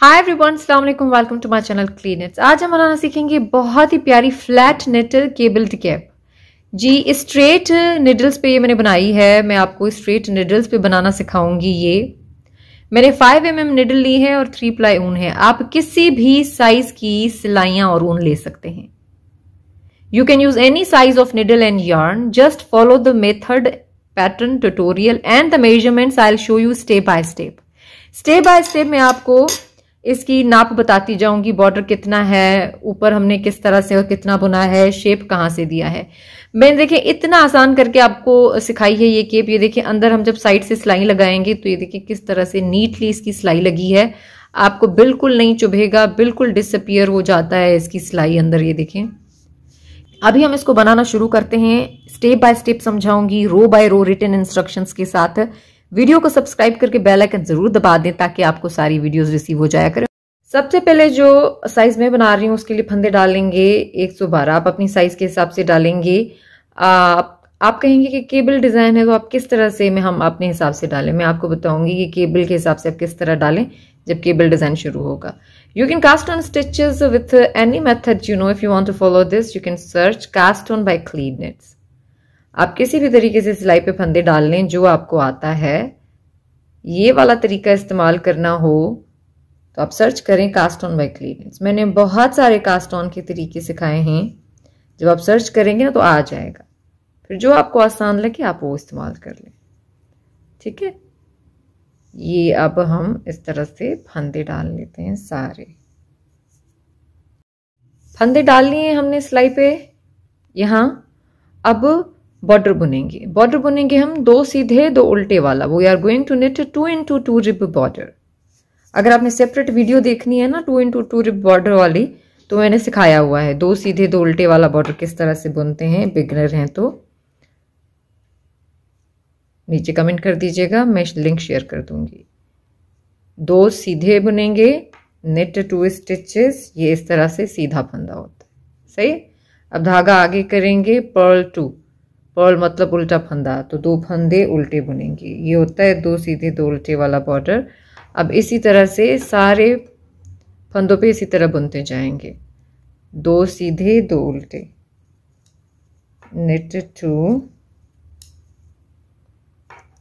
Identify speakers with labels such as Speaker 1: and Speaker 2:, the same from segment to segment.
Speaker 1: हाय everyone अस्सलाम वालेकुम welcome to my channel clean knits आज हम बनाना सीखेंगे बहुत ही प्यारी फ्लैट निटल केबल्ड कैप जी स्ट्रेट निडल्स पे ये मैंने बनाई है मैं आपको स्ट्रेट निडल्स पे बनाना सिखाऊंगी ये मैंने 5 एम एम निडल ली है और 3 प्लाई ऊन है आप किसी भी साइज की सिलाइयाँ और ऊन ले सकते हैं you can use any size of needle and yarn just follow the method pattern tutorial and the measurements I'll show you step by step step by step मैं आपको इसकी नाप बताती जाऊंगी बॉर्डर कितना है ऊपर हमने किस तरह से और कितना बुना है शेप कहाँ से दिया है मैंने देखिए इतना आसान करके आपको सिखाई है ये केप ये देखिए अंदर हम जब साइड से सिलाई लगाएंगे तो ये देखिए किस तरह से नीटली इसकी सिलाई लगी है आपको बिल्कुल नहीं चुभेगा बिल्कुल डिसअपियर हो जाता है इसकी सिलाई अंदर ये देखें अभी हम इसको बनाना शुरू करते हैं स्टेप बाय स्टेप समझाऊंगी row by row written instructions के साथ वीडियो को सब्सक्राइब करके बेल आइकन जरूर दबा दें ताकि आपको सारी वीडियोस रिसीव हो जाया करें सबसे पहले जो साइज मैं बना रही हूँ उसके लिए फंदे डालेंगे एक सौ बारह आप अपनी साइज के हिसाब से डालेंगे आप आप कहेंगे कि केबल डिज़ाइन है तो आप किस तरह से मैं हम अपने हिसाब से डालें मैं आपको बताऊंगी कि केबल के हिसाब से आप किस तरह डालें जब केबल डिज़ाइन शुरू होगा you can cast on stitches with any method you know if you want to follow this you can search cast on by clean आप किसी भी तरीके से सिलाई पे फंदे डाल लें जो आपको आता है ये वाला तरीका इस्तेमाल करना हो तो आप सर्च करें कास्ट ऑन बाई क्लीनेस मैंने बहुत सारे कास्ट ऑन के तरीके सिखाए हैं जब आप सर्च करेंगे ना तो आ जाएगा फिर जो आपको आसान लगे आप वो इस्तेमाल कर लें ठीक है ये अब हम इस तरह से फंदे डाल लेते हैं सारे फंदे डाल लिए हमने सिलाई पे यहाँ अब बॉर्डर बुनेंगे बॉर्डर बुनेंगे हम दो सीधे दो उल्टे वाला वो are going to knit two into two rib border अगर आपने सेपरेट वीडियो देखनी है ना two into two rib border वाली तो मैंने सिखाया हुआ है दो सीधे दो उल्टे वाला बॉर्डर किस तरह से बुनते हैं बिगनर हैं तो नीचे कमेंट कर दीजिएगा मैं लिंक शेयर कर दूंगी दो सीधे बुनेंगे नेट टू स्टिचेस ये इस तरह से सीधा फंदा होता है सही अब धागा आगे करेंगे पर्ल टू पर्ल मतलब उल्टा फंदा तो दो फंदे उल्टे बुनेंगे ये होता है दो सीधे दो उल्टे वाला बॉर्डर अब इसी तरह से सारे फंदों पे इसी तरह बुनते जाएंगे दो सीधे दो उल्टे knit two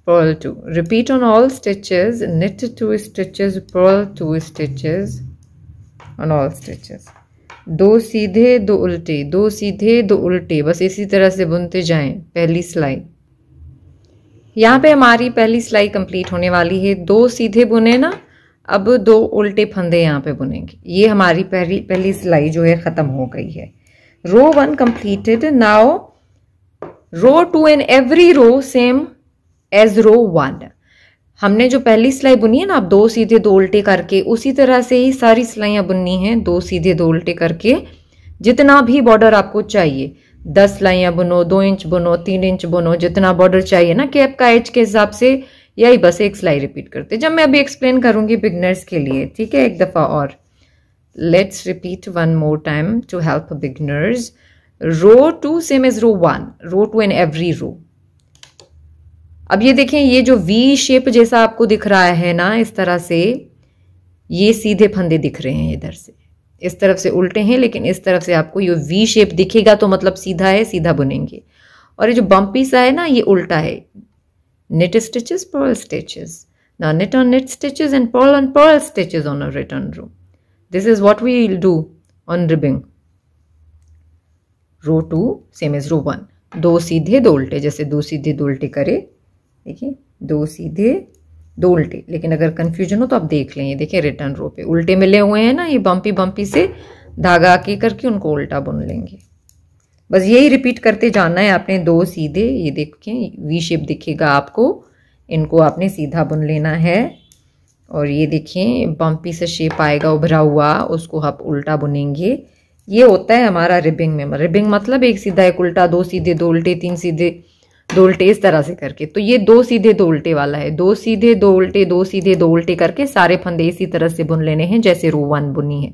Speaker 1: purl two repeat on all stitches knit two stitches purl two stitches on all stitches दो सीधे दो उल्टे दो सीधे दो उल्टे बस इसी तरह से बुनते जाएं पहली सिलाई यहाँ पे हमारी पहली सिलाई कंप्लीट होने वाली है दो सीधे बुने ना अब दो उल्टे फंदे यहाँ पे बुनेंगे ये हमारी पहली पहली सिलाई जो है ख़त्म हो गई है row one completed now row two and every row same as row one हमने जो पहली सिलाई बुनी है ना आप दो सीधे दो उल्टे करके उसी तरह से ही सारी सिलाइयाँ बुननी हैं दो सीधे दो उल्टे करके जितना भी बॉर्डर आपको चाहिए दस सिलाइयाँ बुनो दो इंच बुनो तीन इंच बुनो जितना बॉर्डर चाहिए ना कैप का एज के हिसाब से यही बस एक सिलाई रिपीट करते जब मैं अभी एक्सप्लेन करूँगी बिगनर्स के लिए ठीक है एक दफ़ा और let's repeat one more time to help beginners row two same as row one row two in every row अब ये देखें ये जो वी शेप जैसा आपको दिख रहा है ना इस तरह से ये सीधे फंदे दिख रहे हैं इधर से इस तरफ से उल्टे हैं लेकिन इस तरफ से आपको ये वी शेप दिखेगा तो मतलब सीधा है सीधा बुनेंगे और ये जो बम्पी सा है ना ये उल्टा है निट स्टिचेस पर्ल स्टिचेस ना knit on knit stitches and purl on purl stitches on return row this is what we do on ribbing row two same is row one दो सीधे दो उल्टे जैसे दो सीधे दो उल्टे करें देखिए दो सीधे दो उल्टे लेकिन अगर कन्फ्यूजन हो तो आप देख लें ये देखिए रिटर्न रो पे उल्टे मिले हुए हैं ना ये बम्पी बम्पी से धागा के करके उनको उल्टा बुन लेंगे बस यही रिपीट करते जाना है आपने दो सीधे ये देखें वी शेप दिखेगा आपको इनको आपने सीधा बुन लेना है और ये देखें बम्पी से शेप आएगा उभरा हुआ उसको आप उल्टा बुनेंगे ये होता है हमारा रिबिंग में रिबिंग मतलब एक सीधा एक उल्टा दो सीधे दो उल्टे तीन सीधे दो उल्टे इस तरह से करके तो ये दो सीधे दो उल्टे वाला है दो सीधे दो उल्टे दो सीधे दो उल्टे करके सारे फंदे इसी तरह से बुन लेने हैं जैसे रो वन बुनी है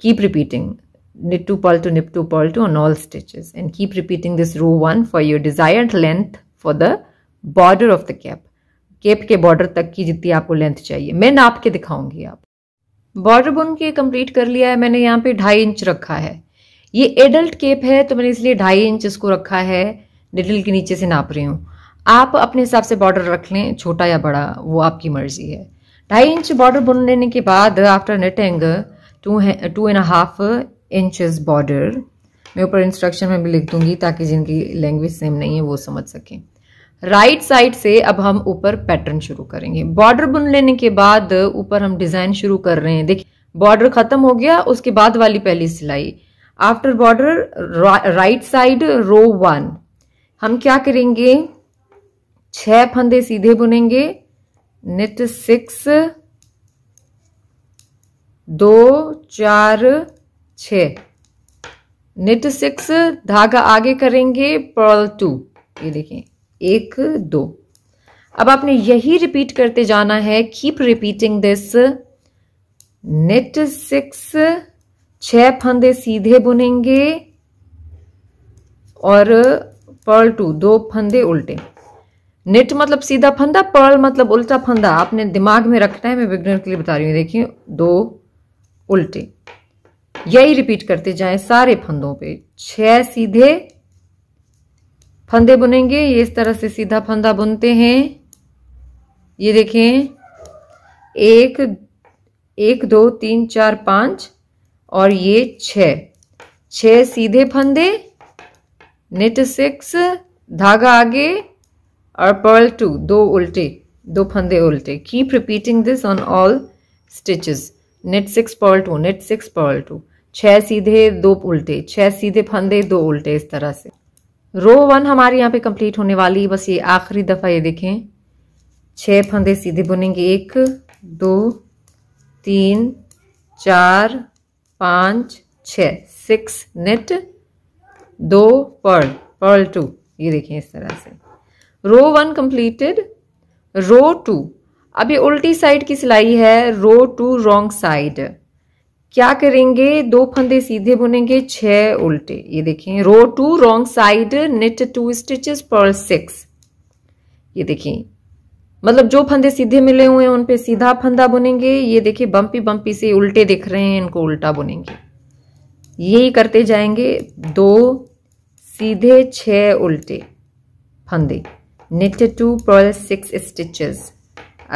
Speaker 1: keep repeating knit two purl two knit two purl two on all stitches and keep repeating this row one for your desired length for the border of the cap cap के border तक की जितनी आपको length चाहिए मैं नाप के दिखाऊंगी आप बॉर्डर बुन के कंप्लीट कर लिया है मैंने यहाँ पे ढाई इंच रखा है ये एडल्ट केप है तो मैंने इसलिए ढाई इंच इसको रखा है डिटेल के नीचे से नाप रही हूँ आप अपने हिसाब से बॉर्डर रख लें छोटा या बड़ा वो आपकी मर्जी है ढाई इंच बॉर्डर बुन लेने के बाद after knitting two two and half inches border मैं ऊपर इंस्ट्रक्शन में भी लिख दूंगी ताकि जिनकी लैंग्वेज सेम नहीं है वो समझ सकें राइट right साइड से अब हम ऊपर पैटर्न शुरू करेंगे बॉर्डर बुन लेने के बाद ऊपर हम डिज़ाइन शुरू कर रहे हैं देखिए बॉर्डर ख़त्म हो गया उसके बाद वाली पहली सिलाई after border right side row one हम क्या करेंगे छह फंदे सीधे बुनेंगे निट सिक्स दो चार छ निट सिक्स धागा आगे करेंगे पर्ल टू ये देखें एक दो अब आपने यही रिपीट करते जाना है keep repeating this knit six छ फंदे सीधे बुनेंगे और पर्ल टू दो फंदे उल्टे नेट मतलब सीधा फंदा पर्ल मतलब उल्टा फंदा आपने दिमाग में रखना है मैं बिगनर के लिए बता रही हूँ देखिए दो उल्टे यही रिपीट करते जाएं सारे फंदों पे छह सीधे फंदे बुनेंगे ये इस तरह से सीधा फंदा बुनते हैं ये देखें एक एक दो तीन चार पाँच और ये छह छह सीधे फंदे नेट सिक्स धागा आगे और पर्ल टू दो उल्टे दो फंदे उल्टे keep repeating this on all stitches knit six purl two knit six purl two छः सीधे दो उल्टे छः सीधे फंदे दो उल्टे इस तरह से रो वन हमारे यहाँ पे कंप्लीट होने वाली है बस ये आखिरी दफ़ा ये देखें छः फंदे सीधे बुनेंगे एक दो तीन चार पाँच छ सिक्स नेट दो पर्ल पर्ल टू ये देखें इस तरह से row one completed row two अब ये उल्टी साइड की सिलाई है रो टू रोंग साइड क्या करेंगे दो फंदे सीधे बुनेंगे छह उल्टे ये देखें row two wrong side knit two stitches purl six ये देखें मतलब जो फंदे सीधे मिले हुए हैं उन पे सीधा फंदा बुनेंगे ये देखिए बम्पी बम्पी से उल्टे दिख रहे हैं इनको उल्टा बुनेंगे यही करते जाएंगे दो सीधे छः उल्टे फंदे knit two purl six stitches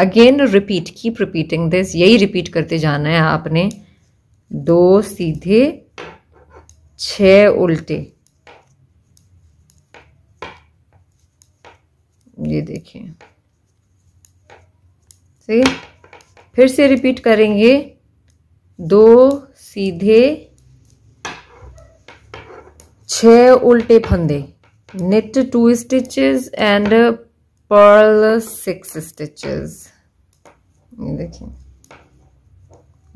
Speaker 1: again repeat keep repeating this यही रिपीट करते जाना है आपने दो सीधे छ उल्टे ये देखें फिर से रिपीट करेंगे दो सीधे छः उल्टे फंदे knit two stitches and purl six stitches ये देखिए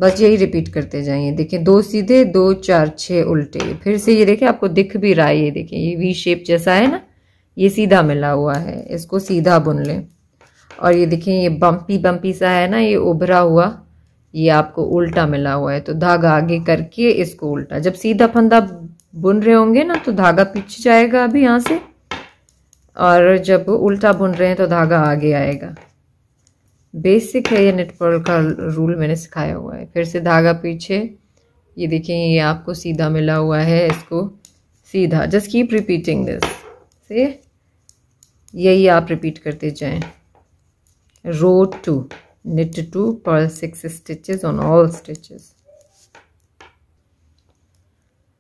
Speaker 1: बस यही रिपीट करते जाइए देखिए दो सीधे दो चार छः उल्टे फिर से ये देखिए आपको दिख भी रहा है ये देखिए ये वी शेप जैसा है ना ये सीधा मिला हुआ है इसको सीधा बुन लें और ये देखिए ये बम्पी बम्पी सा है ना ये उभरा हुआ ये आपको उल्टा मिला हुआ है तो धागा आगे करके इसको उल्टा जब सीधा फंदा बुन रहे होंगे ना तो धागा पीछे जाएगा अभी यहाँ से और जब उल्टा बुन रहे हैं तो धागा आगे आएगा बेसिक है ये नेटवर्ल का रूल मैंने सिखाया हुआ है फिर से धागा पीछे ये देखें ये आपको सीधा मिला हुआ है इसको सीधा जस्ट कीप रिपीटिंग दिस से यही आप रिपीट करते जाएं row two knit two purl six stitches on all stitches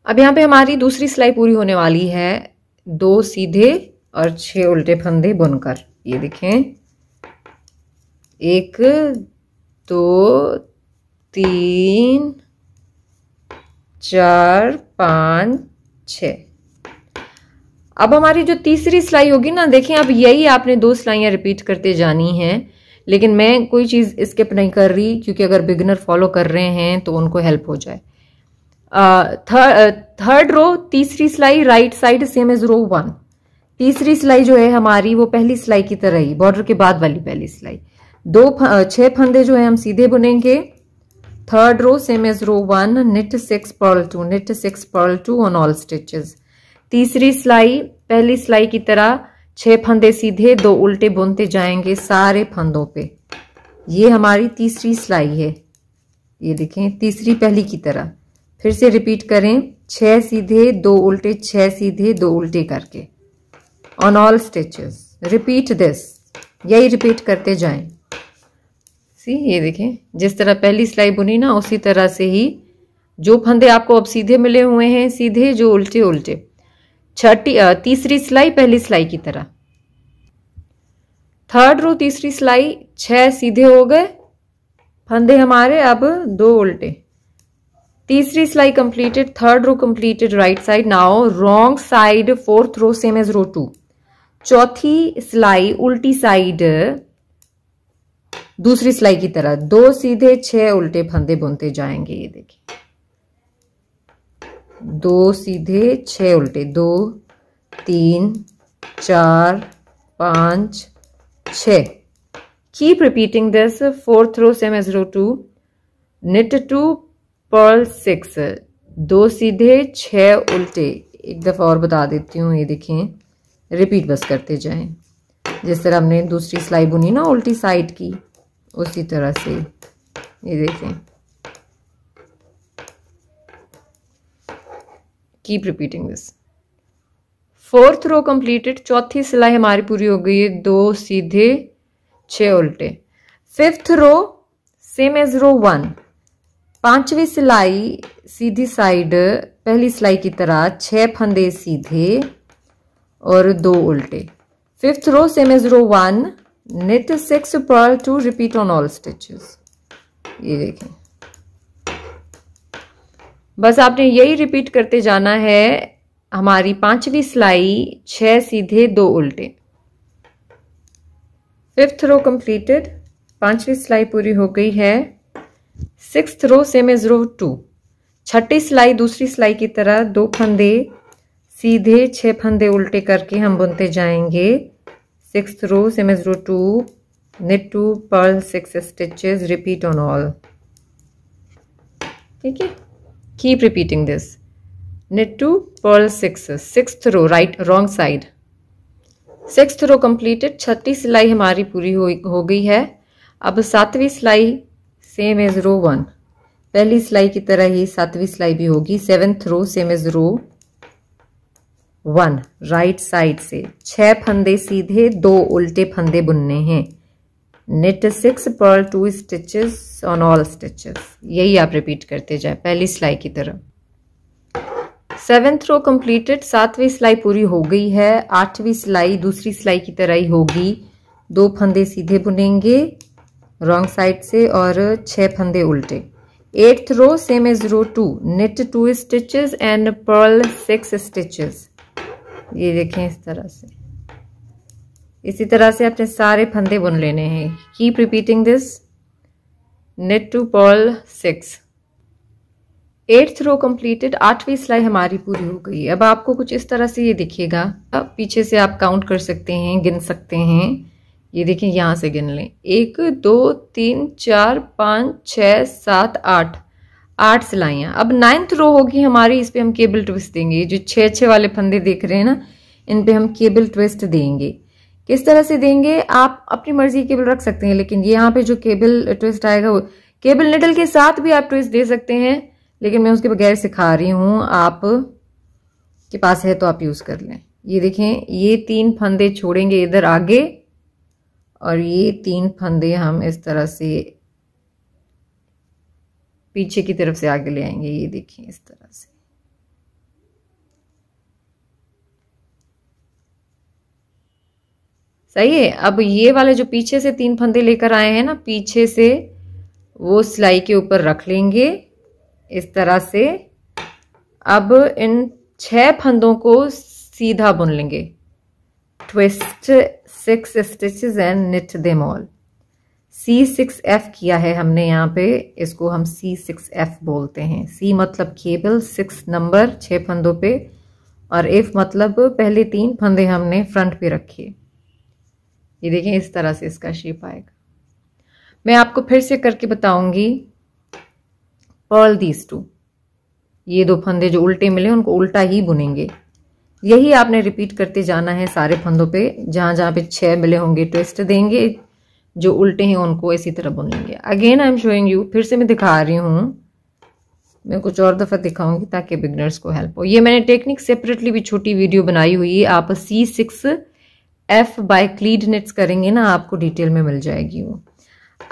Speaker 1: अब यहाँ पे हमारी दूसरी सिलाई पूरी होने वाली है दो सीधे और छह उल्टे फंदे बुनकर ये देखें एक दो तीन चार पाँच छ अब हमारी जो तीसरी सिलाई होगी ना देखें अब यही आपने दो सिलाइयाँ रिपीट करते जानी हैं लेकिन मैं कोई चीज़ स्किप नहीं कर रही क्योंकि अगर बिगनर फॉलो कर रहे हैं तो उनको हेल्प हो जाए थर्ड रो तीसरी सिलाई right side same as row one तीसरी सिलाई जो है हमारी वो पहली सिलाई की तरह ही बॉर्डर के बाद वाली पहली सिलाई दो छह फंदे जो है हम सीधे बुनेंगे third row same as row one knit six purl two knit six purl two on all stitches तीसरी सिलाई पहली सिलाई की तरह छह फंदे सीधे दो उल्टे बुनते जाएंगे सारे फंदों पे ये हमारी तीसरी सिलाई है ये देखें तीसरी पहली की तरह फिर से रिपीट करें छः सीधे दो उल्टे छः सीधे दो उल्टे करके on all stitches repeat this यही रिपीट करते जाएं सी ये देखें जिस तरह पहली सिलाई बुनी ना उसी तरह से ही जो फंदे आपको अब सीधे मिले हुए हैं सीधे जो उल्टे उल्टे छठी तीसरी सिलाई पहली सिलाई की तरह थर्ड रो तीसरी सिलाई छः सीधे हो गए फंदे हमारे अब दो उल्टे तीसरी सिलाई completed third row completed right side now wrong side fourth row same as row two चौथी सिलाई उल्टी साइड दूसरी सिलाई की तरह दो सीधे छह उल्टे फंदे बुनते जाएंगे ये देखिए दो सीधे छह उल्टे दो तीन चार पांच छ keep repeating this fourth row same as row two knit two purl six दो सीधे छः उल्टे एक दफ़ा और बता देती हूँ ये देखें रिपीट बस करते जाएं जिस तरह हमने दूसरी सिलाई बुनी ना उल्टी साइड की उसी तरह से ये देखें keep repeating this fourth row completed चौथी सिलाई हमारी पूरी हो गई है दो सीधे छः उल्टे fifth row same as row one पांचवी सिलाई सीधी साइड पहली सिलाई की तरह छः फंदे सीधे और दो उल्टे fifth row same as row one knit six purl two repeat on all stitches ये देखें बस आपने यही रिपीट करते जाना है हमारी पांचवी सिलाई छः सीधे दो उल्टे फिफ्थ रो कंप्लीटेड पांचवी सिलाई पूरी हो गई है six row same is row two छठी सिलाई दूसरी सिलाई की तरह दो फंदे सीधे छह फंदे उल्टे करके हम बुनते जाएंगे six row same is row two knit two purl six stitches repeat on all ठीक है keep repeating this knit two purl six six row right wrong side six row completed छठी सिलाई हमारी पूरी हो, हो गई है अब सातवीं सिलाई सेम एज रो वन पहली सिलाई की तरह ही सातवीं सिलाई भी होगी seventh row same as row one right side से छह फंदे सीधे दो उल्टे फंदे बुनने हैं knit six purl two stitches on all stitches यही आप रिपीट करते जाए पहली सिलाई की तरह सेवेंथ रो कंप्लीटेड सातवीं सिलाई पूरी हो गई है आठवीं सिलाई दूसरी सिलाई की तरह ही होगी दो फंदे सीधे बुनेंगे रॉन्ग साइड से और छः फंदे उल्टे eighth row same as row two knit two stitches and purl six stitches ये देखें इस तरह से इसी तरह से आपने सारे फंदे बुन लेने हैं keep repeating this knit two purl six eighth row completed आठवीं सिलाई हमारी पूरी हो गई अब आपको कुछ इस तरह से ये दिखेगा अब पीछे से आप काउंट कर सकते हैं गिन सकते हैं ये देखें यहाँ से गिन लें एक दो तीन चार पाँच छ सात आठ आठ सिलाइयाँ अब नाइन्थ रो होगी हमारी इस पर हम केबल ट्विस्ट देंगे जो छः छः वाले फंदे देख रहे हैं ना इन पर हम केबल ट्विस्ट देंगे किस तरह से देंगे आप अपनी मर्जी केबल रख सकते हैं लेकिन यहाँ पे जो केबल ट्विस्ट आएगा वो केबल निडल के साथ भी आप ट्विस्ट दे सकते हैं लेकिन मैं उसके बगैर सिखा रही हूँ आप के पास है तो आप यूज़ कर लें ये देखें ये तीन फंदे छोड़ेंगे इधर आगे और ये तीन फंदे हम इस तरह से पीछे की तरफ से आगे ले आएंगे ये देखिए इस तरह से सही है अब ये वाले जो पीछे से तीन फंदे लेकर आए हैं ना पीछे से वो सिलाई के ऊपर रख लेंगे इस तरह से अब इन छह फंदों को सीधा बुन लेंगे twist and knit them all C six F किया है हमने यहाँ पे इसको हम सी सिक्स एफ बोलते हैं सी मतलब केबल सिक्स नंबर छः फंदों पे और एफ मतलब पहले तीन फंदे हमने फ्रंट पे रखे ये देखें इस तरह से इसका शेप आएगा मैं आपको फिर से करके बताऊंगी पर्ल दीज टू ये दो फंदे जो उल्टे मिले उनको उल्टा ही बुनेंगे यही आपने रिपीट करते जाना है सारे फंदों पे जहाँ जहाँ पे छः मिले होंगे ट्विस्ट देंगे जो उल्टे हैं उनको इसी तरह बुन लेंगे again I am showing you फिर से मैं दिखा रही हूँ मैं कुछ और दफ़ा दिखाऊंगी ताकि बिगनर्स को हेल्प हो ये मैंने टेक्निक सेपरेटली भी छोटी वीडियो बनाई हुई है आप C six F by clean knits करेंगे ना आपको डिटेल में मिल जाएगी वो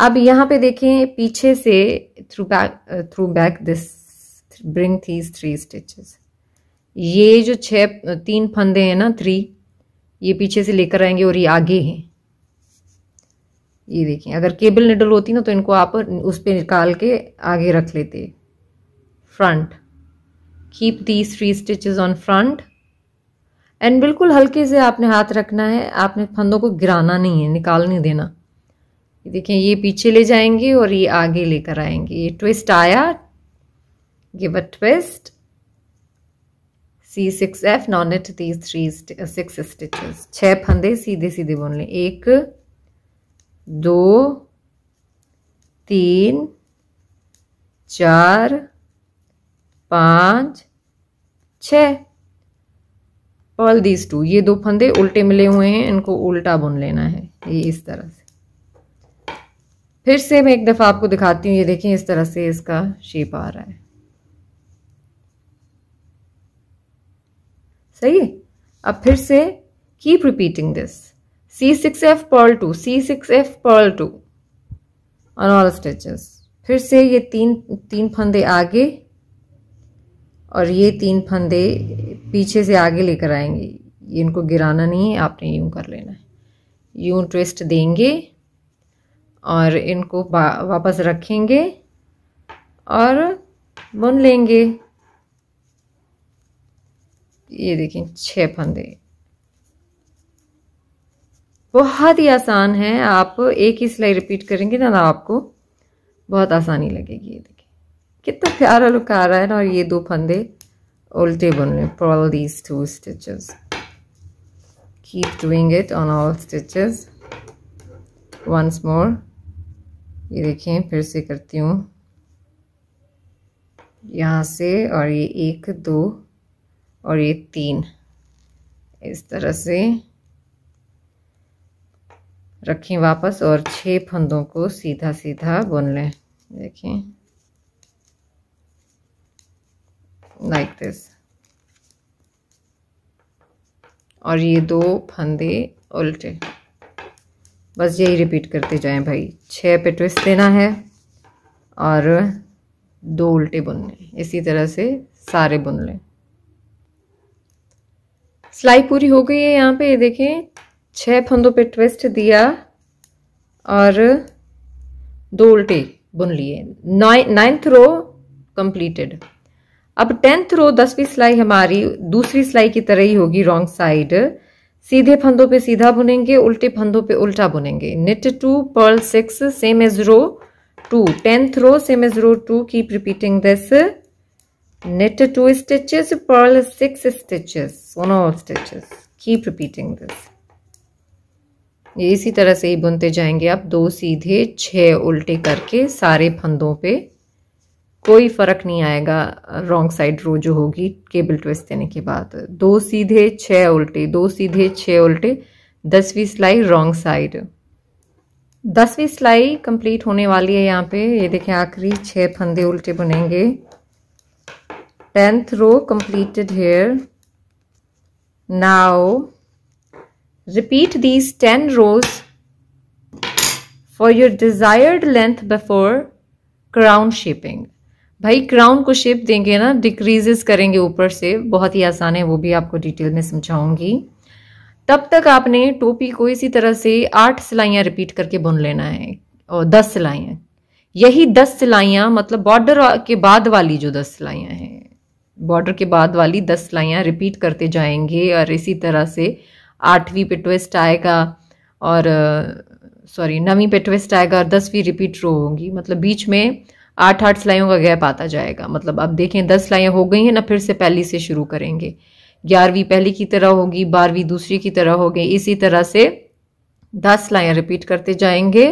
Speaker 1: अब यहाँ पे देखें पीछे से through back through back this bring these three stitches ये जो छ तीन फंदे हैं ना थ्री ये पीछे से लेकर आएंगे और ये आगे हैं ये देखें अगर केबल निडल होती ना तो इनको आप उस पर निकाल के आगे रख लेते front keep these three stitches on front and बिल्कुल हल्के से आपने हाथ रखना है आपने फंदों को गिराना नहीं है निकाल नहीं देना ये देखें ये पीछे ले जाएंगे और ये आगे लेकर आएंगे ये ट्विस्ट आया give a twist C six F now at these three six stitches छः फंदे सीधे सीधे बुन लें एक दो तीन चार पाँच छ ऑल दीज टू ये दो फंदे उल्टे मिले हुए हैं इनको उल्टा बुन लेना है ये इस तरह से फिर से मैं एक दफ़ा आपको दिखाती हूँ ये देखें इस तरह से इसका शेप आ रहा है सही है अब फिर से keep repeating this C six F purl two C six F purl two on all stitches फिर से ये तीन तीन फंदे आगे और ये तीन फंदे पीछे से आगे लेकर आएंगे ये इनको गिराना नहीं है आपने यूं कर लेना है यूं ट्विस्ट देंगे और इनको वापस रखेंगे और बुन लेंगे ये देखें छः फंदे बहुत ही आसान है आप एक ही सिलाई रिपीट करेंगे ना आपको बहुत आसानी लगेगी ये देखिए कितना प्यारा लुक आ रहा है ना और ये दो फंदे उल्टे बन रहे for all these two stitches keep doing it on all stitches once more ये देखें फिर से करती हूँ यहाँ से और ये एक दो और ये तीन इस तरह से रखें वापस और छह फंदों को सीधा सीधा बुन लें देखें लाइक दिस और ये दो फंदे उल्टे बस यही रिपीट करते जाएं भाई छह पे ट्विस्ट देना है और दो उल्टे बुनने इसी तरह से सारे बुन लें सिलाई पूरी हो गई है यहाँ पे ये देखें छह फंदों पे ट्विस्ट दिया और दो उल्टे बुन लिए नाइन्थ रो कंप्लीटेड अब टेंथ रो दसवीं सिलाई हमारी दूसरी सिलाई की तरह ही होगी रॉन्ग साइड सीधे फंदों पे सीधा बुनेंगे उल्टे फंदों पे उल्टा बुनेंगे knit two purl six same as row two tenth row same as row two keep repeating this knit two stitches purl six stitches on all stitches keep repeating this ये इसी तरह से ही बुनते जाएंगे आप दो सीधे छः उल्टे करके सारे फंदों पे कोई फ़र्क नहीं आएगा रॉन्ग साइड रो जो होगी केबल ट्विस्ट देने के बाद दो सीधे छः उल्टे दो सीधे छः उल्टे दसवीं सिलाई रॉन्ग साइड दसवीं सिलाई कंप्लीट होने वाली है यहाँ पे ये देखें आखिरी छः फंदे उल्टे बुनेंगे 10th row completed here now repeat these 10 rows for your desired length before crown shaping भाई क्राउन को शेप देंगे ना डिक्रीजेस करेंगे ऊपर से बहुत ही आसान है वो भी आपको डिटेल में समझाऊंगी तब तक आपने टोपी को इसी तरह से आठ सिलाइयाँ रिपीट करके बुन लेना है और दस सिलाइयाँ यही दस सिलाइयाँ मतलब बॉर्डर के बाद वाली जो दस सिलाइयाँ हैं बॉर्डर के बाद वाली दस सिलाइयाँ रिपीट करते जाएंगे और इसी तरह से आठवीं पे ट्विस्ट आएगा और सॉरी नवी पे ट्विस्ट आएगा और दसवीं रिपीट रो होगी मतलब बीच में आठ आठ सिलाइयों का गैप आता जाएगा मतलब अब देखें दस सिलाइयाँ हो गई हैं ना फिर से पहली से शुरू करेंगे ग्यारहवीं पहली की तरह होगी बारहवीं दूसरी की तरह होगी इसी तरह से दस सिलाइयाँ रिपीट करते जाएंगे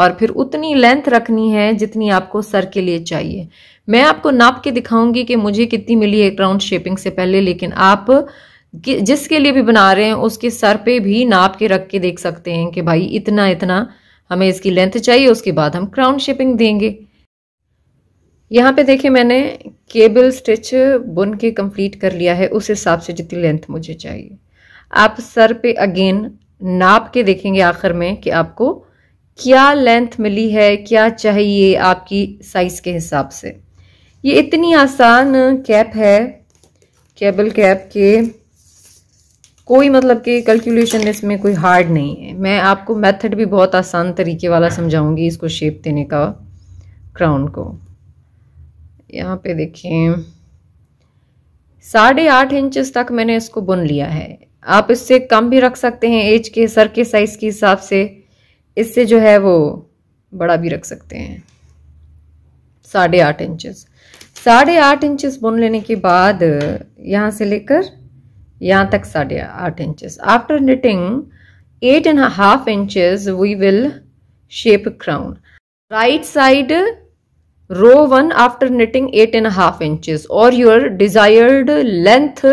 Speaker 1: और फिर उतनी लेंथ रखनी है जितनी आपको सर के लिए चाहिए मैं आपको नाप के दिखाऊंगी कि मुझे कितनी मिली एक राउंड शेपिंग से पहले लेकिन आप जिसके लिए भी बना रहे हैं उसके सर पे भी नाप के रख के देख सकते हैं कि भाई इतना इतना हमें इसकी लेंथ चाहिए उसके बाद हम क्राउन शेपिंग देंगे यहाँ पे देखिए मैंने केबल स्टिच बुन के कंप्लीट कर लिया है उस हिसाब से जितनी लेंथ मुझे चाहिए आप सर पे अगेन नाप के देखेंगे आखिर में कि आपको क्या लेंथ मिली है क्या चाहिए आपकी साइज़ के हिसाब से ये इतनी आसान कैप है केबल कैप के कोई मतलब कि कैलकुलेशन इसमें कोई हार्ड नहीं है मैं आपको मेथड भी बहुत आसान तरीके वाला समझाऊंगी इसको शेप देने का क्राउन को यहाँ पे देखें साढ़े आठ इंचज तक मैंने इसको बुन लिया है आप इससे कम भी रख सकते हैं एज के सर के साइज़ के हिसाब से इससे जो है वो बड़ा भी रख सकते हैं साढ़े आठ इंचज साढ़े आठ इंचज बुन लेने के बाद यहाँ से लेकर यहाँ तक साढ़े आठ inches after knitting eight and half inch we will shape crown right side row one after knitting eight and half inches or your desired length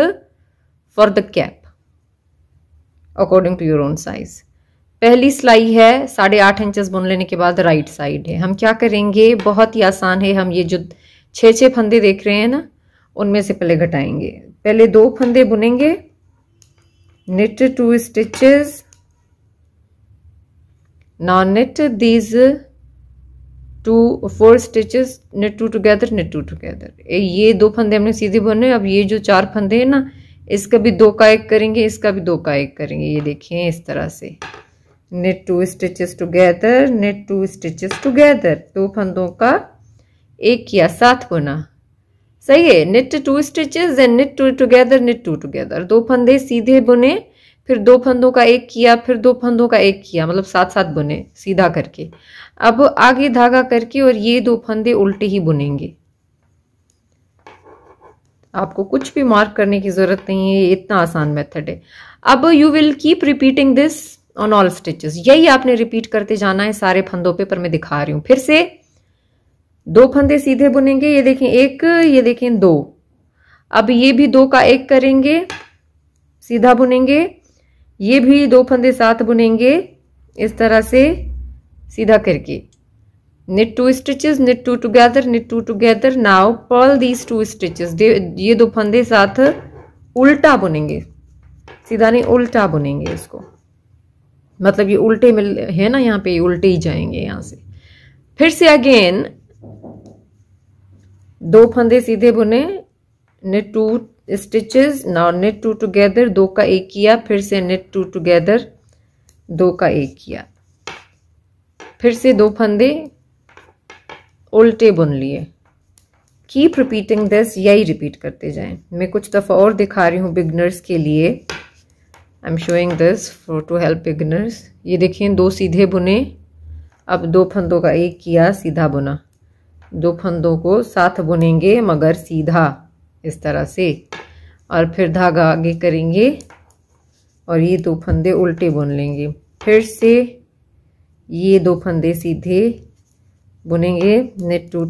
Speaker 1: for the cap according to your own size पहली सिलाई है साढ़े आठ inches बुन लेने के बाद right side है हम क्या करेंगे बहुत ही आसान है हम ये जो छः छः फंदे देख रहे हैं ना उनमें से पहले घटाएंगे पहले दो फंदे बुनेंगे knit two stitches now knit these two four stitches knit two together knit two together ये दो फंदे हमने सीधे बुने अब ये जो चार फंदे हैं ना इसका भी दो का एक करेंगे इसका भी दो का एक करेंगे ये देखिए इस तरह से knit two stitches together knit two stitches together दो फंदों का एक या साथ बुना सही है knit two stitches and knit two together knit two together दो फंदे सीधे बुने फिर दो फंदों का एक किया फिर दो फंदों का एक किया मतलब साथ साथ बुने सीधा करके अब आगे धागा करके और ये दो फंदे उल्टे ही बुनेंगे आपको कुछ भी मार्क करने की ज़रूरत नहीं है ये इतना आसान मेथड है अब you will keep repeating this on all stitches यही आपने रिपीट करते जाना है सारे फंदों पे पर मैं दिखा रही हूं फिर से दो फंदे सीधे बुनेंगे ये देखें एक ये देखें दो अब ये भी दो का एक करेंगे सीधा बुनेंगे ये भी दो फंदे साथ बुनेंगे इस तरह से सीधा करके knit two stitches knit two together knit two together now purl these two stitches ये दो फंदे साथ उल्टा बुनेंगे सीधा नहीं उल्टा बुनेंगे इसको मतलब ये उल्टे मिल है ना यहाँ पे उल्टे ही जाएंगे यहाँ से फिर से अगेन दो फंदे सीधे बुने knit two stitches now knit two together दो का एक किया फिर से नेट टू टुगेदर दो का एक किया फिर से दो फंदे उल्टे बुन लिए कीप रिपीटिंग दिस यही रिपीट करते जाएं मैं कुछ दफ़ा और दिखा रही हूँ बिगनर्स के लिए I am showing this for to help beginners ये देखिए दो सीधे बुने अब दो फंदों का एक किया सीधा बुना दो फंदों को साथ बुनेंगे मगर सीधा इस तरह से और फिर धागा आगे करेंगे और ये दो फंदे उल्टे बुन लेंगे फिर से ये दो फंदे सीधे बुनेंगे नेट टू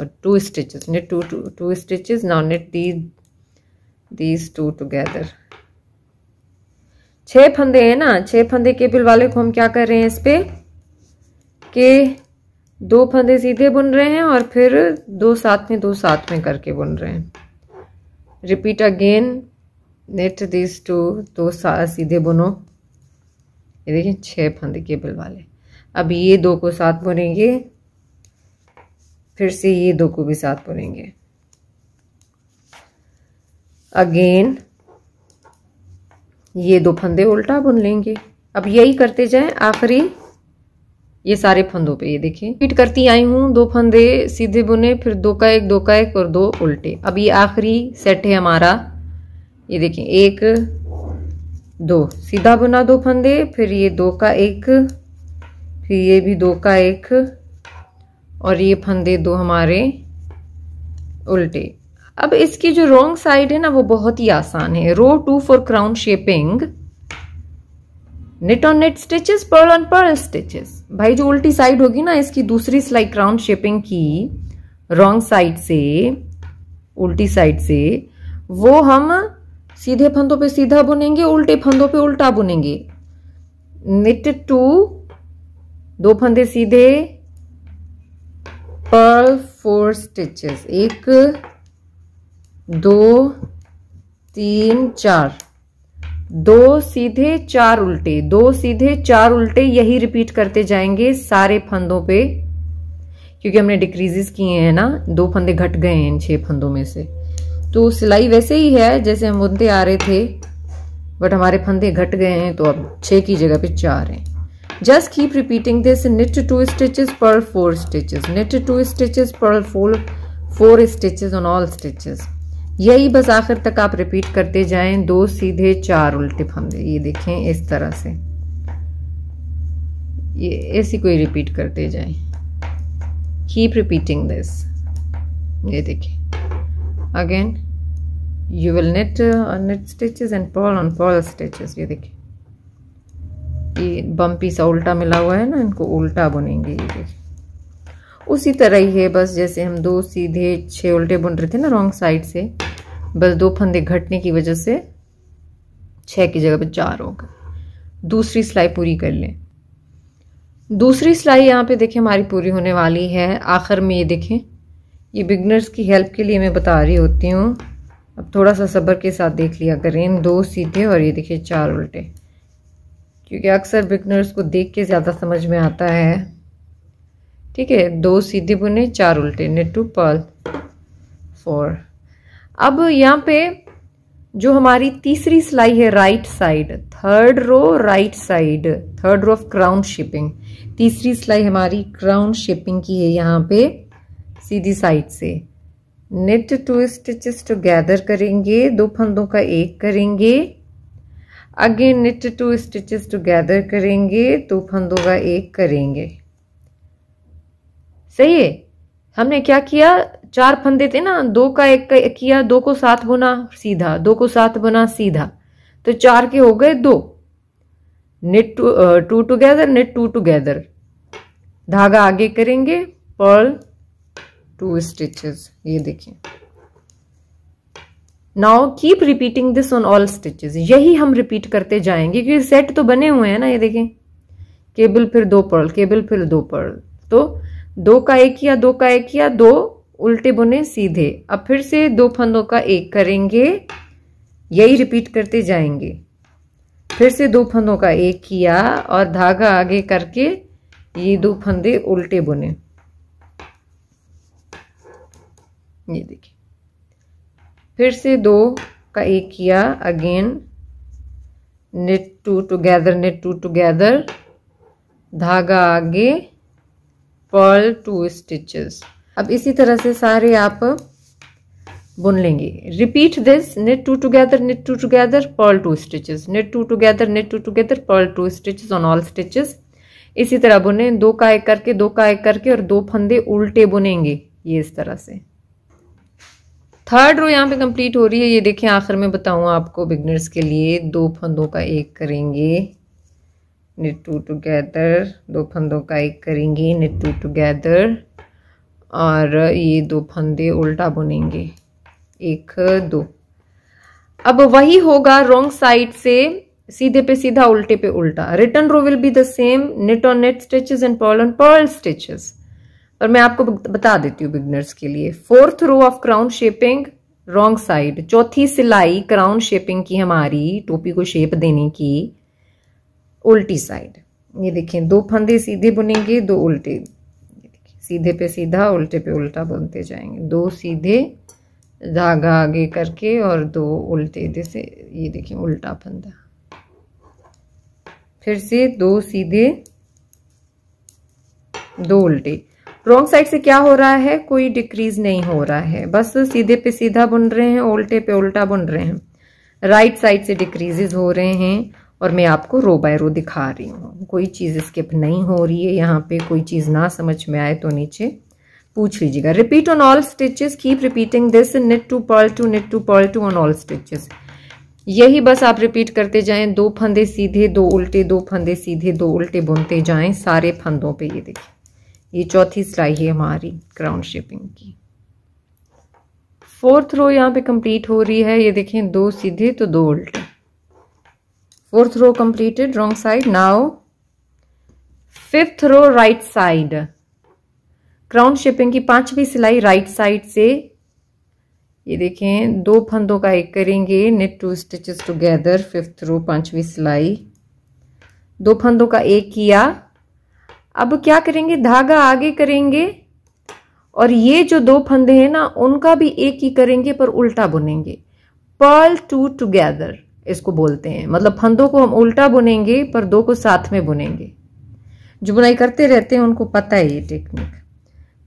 Speaker 1: और two stitches knit two two stitches now knit these these two together छह फंदे हैं ना छह फंदे केबिल वाले को हम क्या कर रहे हैं इस पे के दो फंदे सीधे बुन रहे हैं और फिर दो साथ में दो साथ में करके बुन रहे हैं repeat again knit this two दो सीधे बुनो ये देखिए छह फंदे केबल वाले अब ये दो को साथ बुनेंगे फिर से ये दो को भी साथ बुनेंगे अगेन ये दो फंदे उल्टा बुन लेंगे अब यही करते जाएं आखिरी ये सारे फंदों पे ये देखिए फिट करती आई हूँ दो फंदे सीधे बुने फिर दो का एक दो का एक और दो उल्टे अब ये आखिरी सेट है हमारा ये देखिए एक दो सीधा बुना दो फंदे फिर ये दो का एक फिर ये भी दो का एक और ये फंदे दो हमारे उल्टे अब इसकी जो रॉन्ग साइड है ना वो बहुत ही आसान है row two for crown shaping knit on knit stitches purl on purl stitches भाई जो उल्टी साइड होगी ना इसकी दूसरी सिलाई क्राउन शेपिंग की रॉन्ग साइड से उल्टी साइड से वो हम सीधे फंदों पे सीधा बुनेंगे उल्टे फंदों पे उल्टा बुनेंगे निट टू दो फंदे सीधे पर्ल फोर स्टिचेस एक दो तीन चार दो सीधे चार उल्टे दो सीधे चार उल्टे यही रिपीट करते जाएंगे सारे फंदों पे क्योंकि हमने डिक्रीजेस किए हैं ना दो फंदे घट गए हैं इन छह फंदों में से तो सिलाई वैसे ही है जैसे हम बुनते आ रहे थे बट हमारे फंदे घट गए हैं तो अब छः की जगह पे चार हैं just keep repeating this knit two stitches purl four stitches knit two stitches purl four four stitches on all यही बस आखिर तक आप रिपीट करते जाएं दो सीधे चार उल्टे फंदे ये देखें इस तरह से ये ऐसी कोई रिपीट करते जाएं कीप रिपीटिंग दिस ये देखें again you will knit knit stitches and purl on purl stitches ये देखें ये बम्पी सा उल्टा मिला हुआ है ना इनको उल्टा बुनेंगे ये देखें उसी तरह ही है बस जैसे हम दो सीधे छः उल्टे बुन रहे थे ना रॉन्ग साइड से बस दो फंदे घटने की वजह से छः की जगह पर चार हो गए दूसरी सिलाई पूरी कर लें दूसरी सिलाई यहाँ पे देखें हमारी पूरी होने वाली है आखिर में ये देखें ये बिगनर्स की हेल्प के लिए मैं बता रही होती हूँ अब थोड़ा सा सब्र के साथ देख लिया करें दो सीधे और ये देखिए चार उल्टे क्योंकि अक्सर बिगनर्स को देख के ज़्यादा समझ में आता है ठीक है दो सीधे बुने चार उल्टे नेट टू पल फोर अब यहाँ पे जो हमारी तीसरी सिलाई है right side third row right side third row of crown shaping तीसरी सिलाई हमारी क्राउन शेपिंग की है यहाँ पे सीधी साइड से knit two stitches together करेंगे दो फंदों का एक करेंगे again knit two stitches together करेंगे दो फंदों का एक करेंगे सही है हमने क्या किया चार फंदे थे ना दो का एक का एक किया दो को सात बुना सीधा दो को सात बुना सीधा तो चार के हो गए दो knit two two together knit two together धागा आगे करेंगे पर्ल टू स्टिचेस ये देखिए now keep repeating this on all stitches यही हम रिपीट करते जाएंगे क्योंकि सेट तो बने हुए हैं ना ये देखें केबल फिर दो पर्ल केबल फिर दो पर्ल तो दो का एक किया दो का एक किया दो उल्टे बुने सीधे अब फिर से दो फंदों का एक करेंगे यही रिपीट करते जाएंगे फिर से दो फंदों का एक किया और धागा आगे करके ये दो फंदे उल्टे बुने ये देखिए फिर से दो का एक किया again knit two together knit two together धागा आगे पर्ल टू स्टिचेस अब इसी तरह से सारे आप बुन लेंगे repeat this knit two together knit two together purl two stitches knit two together knit two together purl two stitches on all stitches इसी तरह बुने दो का एक करके दो का एक करके और दो फंदे उल्टे बुनेंगे ये इस तरह से थर्ड रो यहाँ पे कंप्लीट हो रही है ये देखिए आखिर में बताऊँ आपको बिगनर्स के लिए दो फंदों का एक करेंगे निट टू टुगेदर दो फंदों का एक करेंगे निट टू टुगेदर और ये दो फंदे उल्टा बुनेंगे एक दो अब वही होगा रॉन्ग साइड से सीधे पे सीधा उल्टे पे उल्टा return row will be the same knit on knit stitches and purl on purl stitches और मैं आपको बता देती हूँ बिगनर्स के लिए fourth row of crown shaping wrong side चौथी सिलाई क्राउन शेपिंग की हमारी टोपी को शेप देने की उल्टी साइड ये देखें दो फंदे सीधे बुनेंगे दो उल्टे सीधे पे सीधा उल्टे पे उल्टा बुनते जाएंगे दो सीधे धागा आगे करके और दो उल्टे जैसे ये देखें उल्टा फंदा फिर से दो सीधे दो उल्टे रॉन्ग साइड से क्या हो रहा है कोई डिक्रीज नहीं हो रहा है बस सीधे पे सीधा बुन रहे हैं उल्टे पे उल्टा बुन रहे हैं राइट साइड से डिक्रीजेज हो रहे हैं और मैं आपको रो बाय रो दिखा रही हूँ कोई चीज़ स्किप नहीं हो रही है यहाँ पे कोई चीज़ ना समझ में आए तो नीचे पूछ लीजिएगा repeat on all stitches keep repeating this knit two purl two knit two purl two on all stitches यही बस आप रिपीट करते जाएं दो फंदे सीधे दो उल्टे दो फंदे सीधे दो उल्टे बुनते जाएं सारे फंदों पे ये देखिए ये चौथी सिलाई है हमारी क्राउन शेपिंग की फोर्थ रो यहाँ पे कंप्लीट हो रही है ये देखें दो सीधे तो दो उल्टे fourth row completed wrong side now fifth row right side crown shaping की पांचवी सिलाई राइट साइड से ये देखें दो फंदों का एक करेंगे knit two stitches together fifth row पांचवी सिलाई दो फंदों का एक किया अब क्या करेंगे धागा आगे करेंगे और ये जो दो फंदे हैं ना उनका भी एक ही करेंगे पर उल्टा बुनेंगे पर्ल टू टुगेदर इसको बोलते हैं मतलब फंदों को हम उल्टा बुनेंगे पर दो को साथ में बुनेंगे जो बुनाई करते रहते हैं उनको पता है ये technique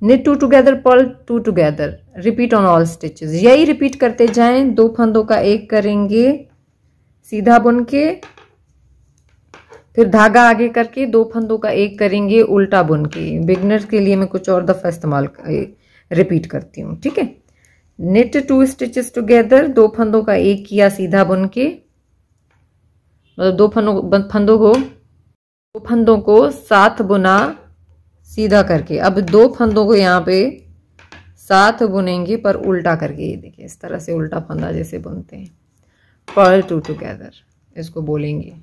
Speaker 1: knit two together purl two together repeat on all stitches यही रिपीट करते जाएं दो फंदों का एक करेंगे सीधा बुन के फिर धागा आगे करके दो फंदों का एक करेंगे उल्टा बुन के बिगनर के लिए मैं कुछ और दफ़ा इस्तेमाल रिपीट करती हूँ ठीक है नेट टू स्टिचेस टुगेदर दो फंदों का एक किया सीधा बुन के मतलब दो फंदों फंदों को दो फंदों को सात बुना सीधा करके अब दो फंदों को यहाँ पे सात बुनेंगे पर उल्टा करके ये देखिए इस तरह से उल्टा फंदा जैसे बुनते हैं पर्ल टू टुगेदर इसको बोलेंगे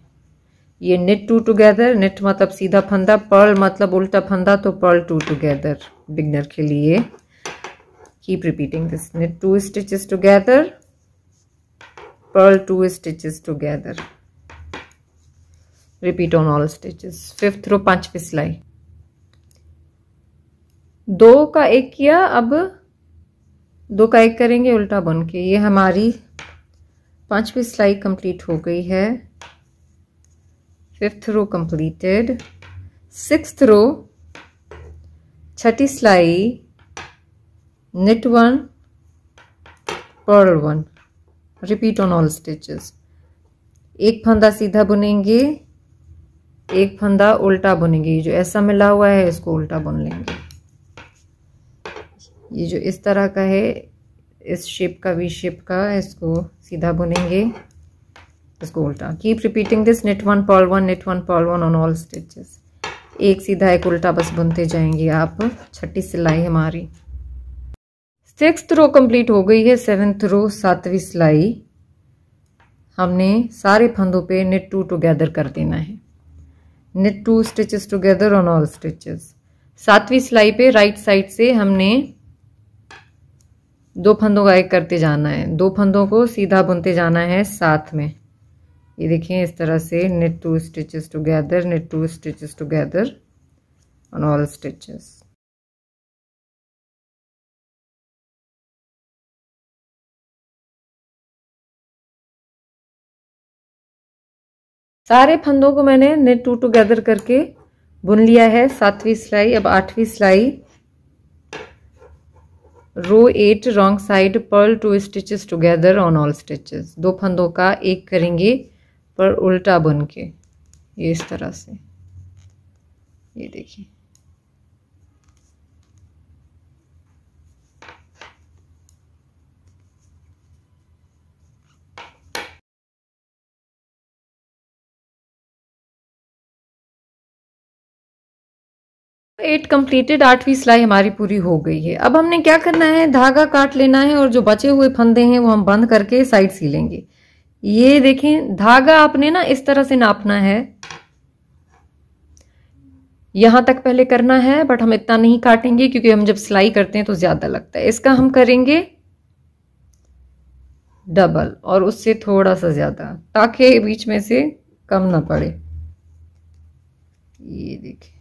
Speaker 1: ये निट टू टुगेदर निट मतलब सीधा फंदा पर्ल मतलब उल्टा फंदा तो पर्ल टू टुगेदर बिगनर के लिए keep repeating this knit two stitches together purl two stitches together repeat on all stitches fifth row पांचवी सिलाई दो का एक किया अब दो का एक करेंगे उल्टा बुन के ये हमारी पांचवी सिलाई कंप्लीट हो गई है fifth row completed six row छठी सिलाई knit one purl one repeat on all stitches एक फंदा सीधा बुनेंगे एक फंदा उल्टा बुनेंगे जो ऐसा मिला हुआ है इसको उल्टा बुन लेंगे ये जो इस तरह का है इस शेप का वी शेप का इसको सीधा बुनेंगे इसको उल्टा keep repeating this knit one purl one knit one purl one on all stitches एक सीधा एक उल्टा बस बुनते जाएंगे आप छठी सिलाई हमारी सिक्स रो कंप्लीट हो गई है सेवन्थ रो सातवीं सिलाई हमने सारे फंदों पे नेट टू टुगेदर कर देना है knit two stitches together on all stitches सातवीं सिलाई पे राइट साइड से हमने दो फंदों का एक करते जाना है दो फंदों को सीधा बुनते जाना है साथ में ये देखिए इस तरह से knit two stitches together knit two stitches together on all stitches सारे फंदों को मैंने नेट टू टुगेदर करके बुन लिया है सातवीं सिलाई अब आठवीं सिलाई row eight wrong side purl two stitches together on all stitches दो फंदों का एक करेंगे पर उल्टा बुन के ये इस तरह से ये देखिए एट कंप्लीटेड आठवीं सिलाई हमारी पूरी हो गई है अब हमने क्या करना है धागा काट लेना है और जो बचे हुए फंदे हैं वो हम बंद करके साइड सी लेंगे ये देखें धागा आपने ना इस तरह से नापना है यहां तक पहले करना है बट हम इतना नहीं काटेंगे क्योंकि हम जब सिलाई करते हैं तो ज्यादा लगता है इसका हम करेंगे डबल और उससे थोड़ा सा ज्यादा ताकि बीच में से कम ना पड़े ये देखें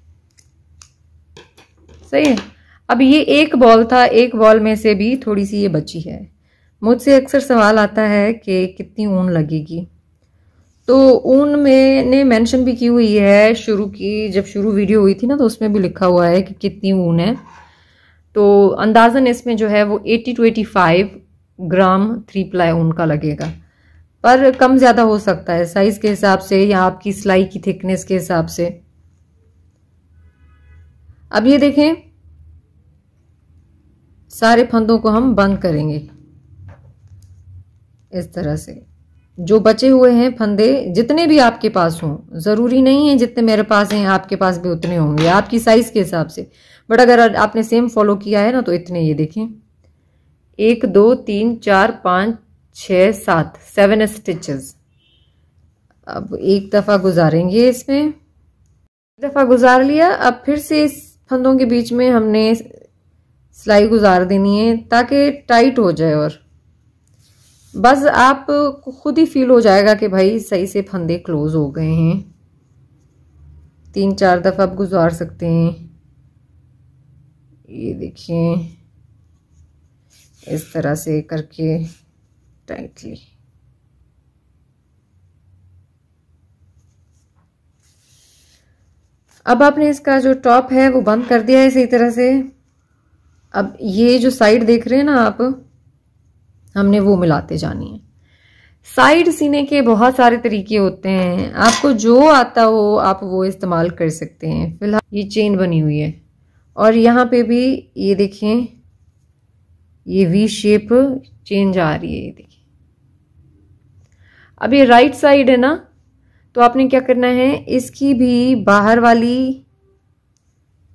Speaker 1: सही है अब ये एक बॉल था एक बॉल में से भी थोड़ी सी ये बची है मुझसे अक्सर सवाल आता है कि कितनी ऊन लगेगी तो ऊन में ने मेंशन भी की हुई है शुरू की जब शुरू वीडियो हुई थी ना तो उसमें भी लिखा हुआ है कि कितनी ऊन है तो अंदाजन इसमें जो है वो 80 टू 85 ग्राम थ्री प्लाई ऊन का लगेगा पर कम ज़्यादा हो सकता है साइज़ के हिसाब से या आपकी सिलाई की थिकनेस के हिसाब से अब ये देखें सारे फंदों को हम बंद करेंगे इस तरह से जो बचे हुए हैं फंदे जितने भी आपके पास हों ज़रूरी नहीं है जितने मेरे पास हैं आपके पास भी उतने होंगे आपकी साइज़ के हिसाब से बट अगर आपने सेम फॉलो किया है ना तो इतने ये देखें एक दो तीन चार पाँच छः सात सेवन स्टिचेस अब एक दफ़ा गुजारेंगे इसमें एक दफ़ा गुजार लिया अब फिर से इस फंदों के बीच में हमने सिलाई गुजार देनी है ताकि टाइट हो जाए और बस आप खुद ही फील हो जाएगा कि भाई सही से फंदे क्लोज हो गए हैं तीन चार दफ़ा आप गुजार सकते हैं ये देखिए इस तरह से करके टाइटली अब आपने इसका जो टॉप है वो बंद कर दिया है इसी तरह से अब ये जो साइड देख रहे हैं ना आप हमने वो मिलाते जानी है साइड सीने के बहुत सारे तरीके होते हैं आपको जो आता हो आप वो इस्तेमाल कर सकते हैं फिलहाल ये चेन बनी हुई है और यहाँ पे भी ये देखें ये वी शेप चेंज आ रही है ये देखिए अब ये राइट साइड है ना तो आपने क्या करना है इसकी भी बाहर वाली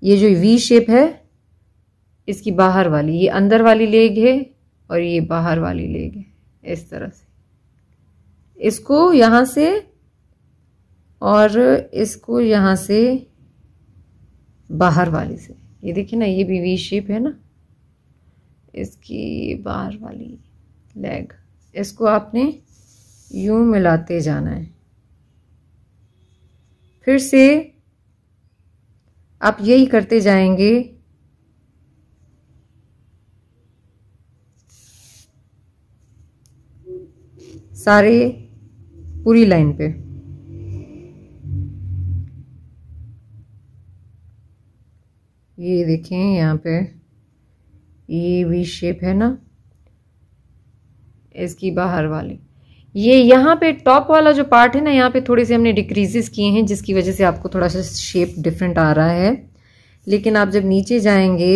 Speaker 1: ये जो वी शेप है इसकी बाहर वाली ये अंदर वाली लेग है और ये बाहर वाली लेग है इस तरह से इसको यहाँ से और इसको यहाँ से बाहर वाली से ये देखिए ना ये भी वी शेप है ना इसकी बाहर वाली लेग इसको आपने यूं मिलाते जाना है फिर से आप यही करते जाएंगे सारे पूरी लाइन पे ये देखें यहाँ पे ये वी शेप है ना इसकी बाहर वाली ये यहाँ पे टॉप वाला जो पार्ट है ना यहाँ पे थोड़े से हमने डिक्रीजेस किए हैं जिसकी वजह से आपको थोड़ा सा शेप डिफरेंट आ रहा है लेकिन आप जब नीचे जाएंगे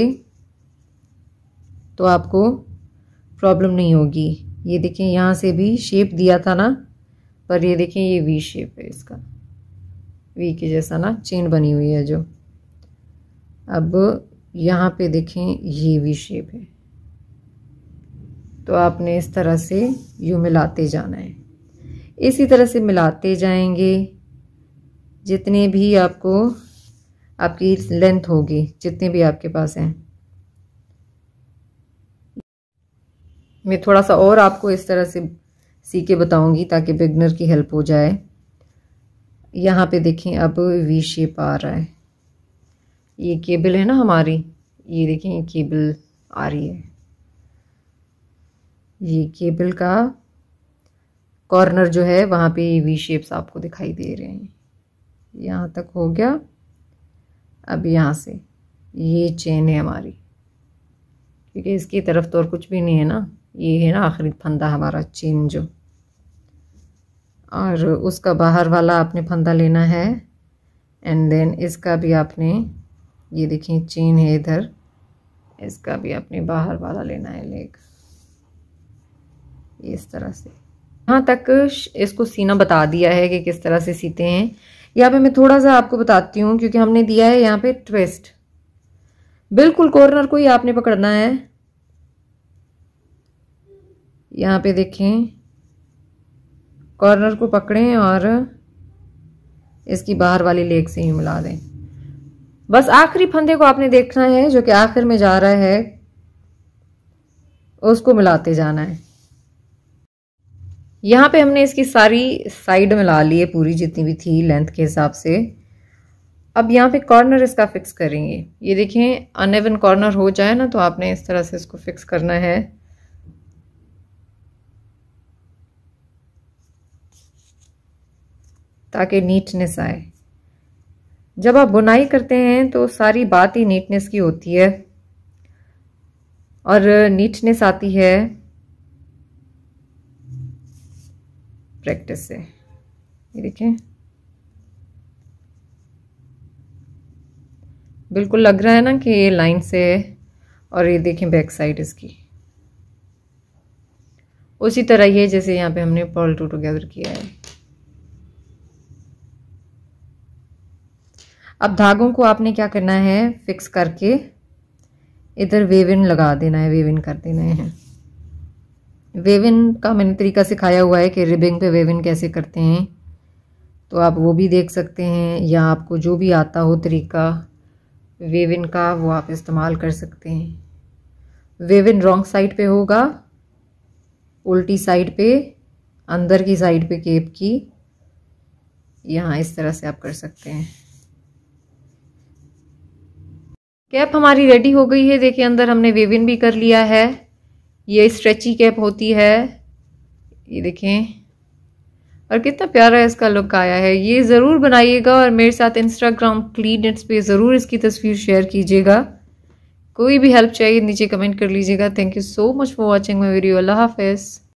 Speaker 1: तो आपको प्रॉब्लम नहीं होगी ये देखें यहाँ से भी शेप दिया था ना पर ये देखें ये वी शेप है इसका वी के जैसा ना चेन बनी हुई है जो अब यहाँ पे देखें ये वी शेप है तो आपने इस तरह से यूँ मिलाते जाना है इसी तरह से मिलाते जाएंगे जितने भी आपको आपकी लेंथ होगी जितने भी आपके पास हैं मैं थोड़ा सा और आपको इस तरह से सी के बताऊँगी ताकि बिगनर की हेल्प हो जाए यहाँ पे देखें अब वी शेप आ रहा है ये केबल है ना हमारी ये देखें ये केबल आ रही है ये केबल का कॉर्नर जो है वहाँ पे वी शेप्स आपको दिखाई दे रहे हैं यहाँ तक हो गया अब यहाँ से ये चेन है हमारी क्योंकि इसकी तरफ तो और कुछ भी नहीं है ना ये है ना आखिरी फंदा हमारा चेन जो और उसका बाहर वाला आपने फंदा लेना है एंड देन इसका भी आपने ये देखिए चेन है इधर इसका भी आपने बाहर वाला लेना है लेकर इस तरह से यहाँ तक इसको सीना बता दिया है कि किस तरह से सीते हैं यहाँ पे मैं थोड़ा सा आपको बताती हूँ क्योंकि हमने दिया है यहाँ पे ट्विस्ट बिल्कुल कॉर्नर को ही आपने पकड़ना है यहाँ पे देखें कॉर्नर को पकड़ें और इसकी बाहर वाली लेग से ही मिला दें बस आखिरी फंदे को आपने देखना है जो कि आखिर में जा रहा है उसको मिलाते जाना है यहाँ पे हमने इसकी सारी साइड मिला ली है पूरी जितनी भी थी लेंथ के हिसाब से अब यहाँ पे कॉर्नर इसका फिक्स करेंगे ये देखें अनएवन कॉर्नर हो जाए ना तो आपने इस तरह से इसको फिक्स करना है ताकि नीटनेस आए जब आप बुनाई करते हैं तो सारी बात ही नीटनेस की होती है और नीटनेस आती है प्रैक्टिस से ये देखें बिल्कुल लग रहा है ना कि ये लाइन से है और ये देखें बैक साइड इसकी उसी तरह ये जैसे यहाँ पे हमने पॉल टू टुगेदर किया है अब धागों को आपने क्या करना है फिक्स करके इधर वेविन लगा देना है वेविन कर देना है वेविन का मैंने तरीका सिखाया हुआ है कि रिबिंग पे वेविन कैसे करते हैं तो आप वो भी देख सकते हैं या आपको जो भी आता हो तरीका वेविन का वो आप इस्तेमाल कर सकते हैं वेविन रॉन्ग साइड पे होगा उल्टी साइड पे अंदर की साइड पे केप की यहाँ इस तरह से आप कर सकते हैं कैप हमारी रेडी हो गई है देखिए अंदर हमने वेविन भी कर लिया है ये स्ट्रेची कैप होती है ये देखें और कितना प्यारा इसका लुक आया है ये ज़रूर बनाइएगा और मेरे साथ इंस्टाग्राम क्लीनेट्स पे ज़रूर इसकी तस्वीर शेयर कीजिएगा कोई भी हेल्प चाहिए नीचे कमेंट कर लीजिएगा thank you so much for watching my video अल्लाह हाफिज़